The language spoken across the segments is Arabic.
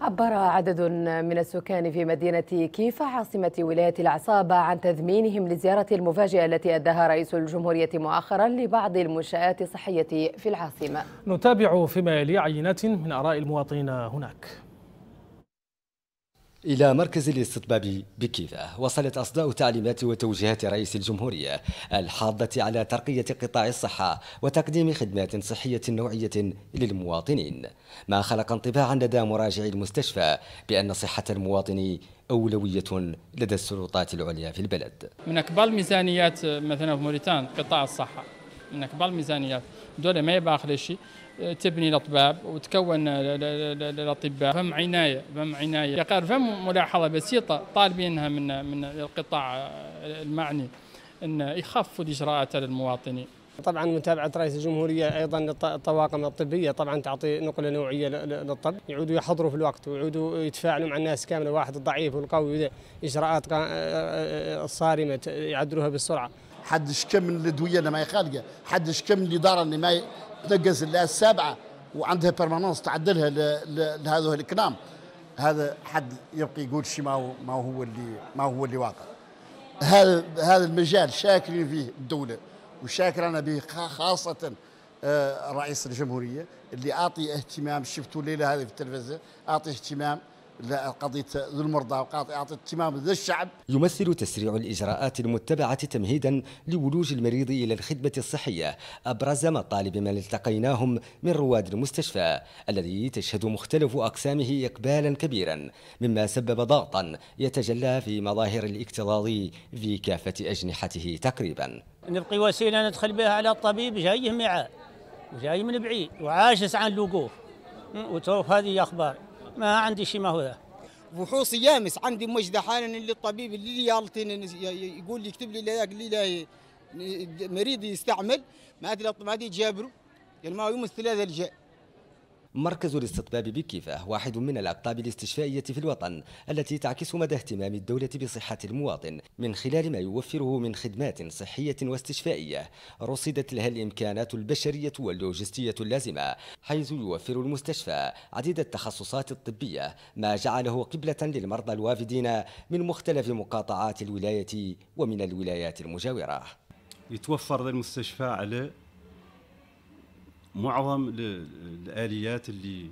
عبر عدد من السكان في مدينة كيف عاصمة ولاية العصابة عن تذمينهم للزيارة المفاجئة التي أداها رئيس الجمهورية مؤخرا لبعض المنشآت الصحية في العاصمة نتابع فيما يلي عينات من آراء المواطنين هناك إلى مركز الاستطباب بكيفة وصلت أصداء تعليمات وتوجيهات رئيس الجمهورية الحاضة على ترقية قطاع الصحة وتقديم خدمات صحية نوعية للمواطنين ما خلق انطباعا لدى مراجعي المستشفى بأن صحة المواطن أولوية لدى السلطات العليا في البلد من أكبر الميزانيات مثلا في موريتان قطاع الصحة انك بالميزانيات دولة ما يباخذ شيء آه، تبني الاطباب وتكون الاطباء فهم عنايه فهم عنايه يقال فهم ملاحظه بسيطه طالبينها من من القطاع آه، المعني ان يخفوا الاجراءات على المواطنين طبعا متابعة رئيس الجمهورية أيضا للطواقم الطبية طبعا تعطي نقلة نوعية للطب يعودوا يحضروا في الوقت ويعودوا يتفاعلوا مع الناس كاملة واحد الضعيف والقوي إجراءات آه، صارمه يعدلوها بالسرعة حدش كم من الادويه اللي ما يخالقه حدش كم الاداره اللي ما تنقز الا السابعه وعندها برمانونس تعدلها لهذا الكلام هذا حد يبقى يقول شيء ما هو ما هو اللي ما هو اللي واقع هذا هذا المجال شاكرين فيه الدوله وشاكر انا به خاصه آه، رئيس الجمهوريه اللي اعطي اهتمام شفتوا الليله هذه في التلفزه اعطي اهتمام قضية ذو المرضى وقاطعة اهتمام ذا الشعب يمثل تسريع الإجراءات المتبعة تمهيدا لولوج المريض إلى الخدمة الصحية أبرز مطالب من التقيناهم من رواد المستشفى الذي تشهد مختلف أقسامه إقبالا كبيرا مما سبب ضغطا يتجلى في مظاهر الاكتظاظ في كافة أجنحته تقريبا نبقي وسيلة ندخل بها على الطبيب جايه معه وجاي من بعيد وعاجز عن الوقوف وتوف هذه أخبار ما عندي شيء ما هو ذا فحوص يامس عندي مجد حالا للطبيب اللي يالتين يقول لي يكتب لي لا لي لا مريض يستعمل يعني ما ادري ما ادري جابره ما يوم الثلاثاء الجاي مركز الاستطباب بكيفه واحد من الأقطاب الاستشفائية في الوطن التي تعكس مدى اهتمام الدولة بصحة المواطن من خلال ما يوفره من خدمات صحية واستشفائية رصدت لها الإمكانات البشرية واللوجستية اللازمة حيث يوفر المستشفى عديد التخصصات الطبية ما جعله قبلة للمرضى الوافدين من مختلف مقاطعات الولاية ومن الولايات المجاورة يتوفر للمستشفى على معظم الاليات اللي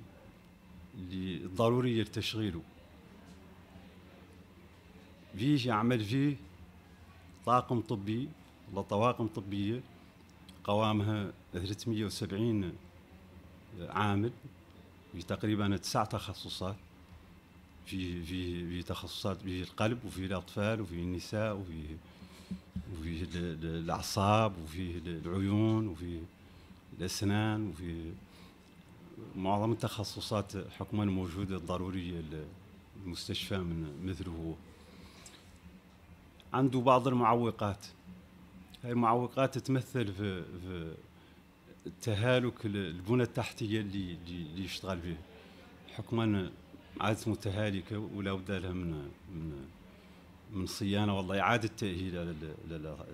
اللي ضروريه لتشغيله فيه يعمل فيه طاقم طبي ولا طواقم طبيه قوامها 370 عامل في تقريبا تسع تخصصات في في في تخصصات في القلب وفي الاطفال وفي النساء وفي وفي الاعصاب وفي العيون وفي الاسنان وفي معظم التخصصات حكما موجوده ضروريه للمستشفى من مثله هو عنده بعض المعوقات هاي المعوقات تتمثل في, في تهالك البنى التحتيه اللي اللي يشتغل فيه حكما عادت متهالكه ولا بد لها من من من صيانه والله اعاده تاهيل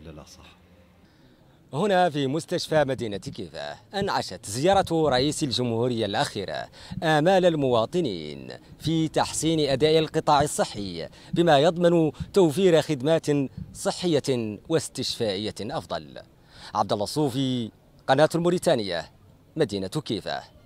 للاصح هنا في مستشفى مدينة كيفا أنعشت زيارة رئيس الجمهورية الأخيرة آمال المواطنين في تحسين أداء القطاع الصحي بما يضمن توفير خدمات صحية واستشفائية أفضل عبد الله قناة الموريتانية مدينة كيفا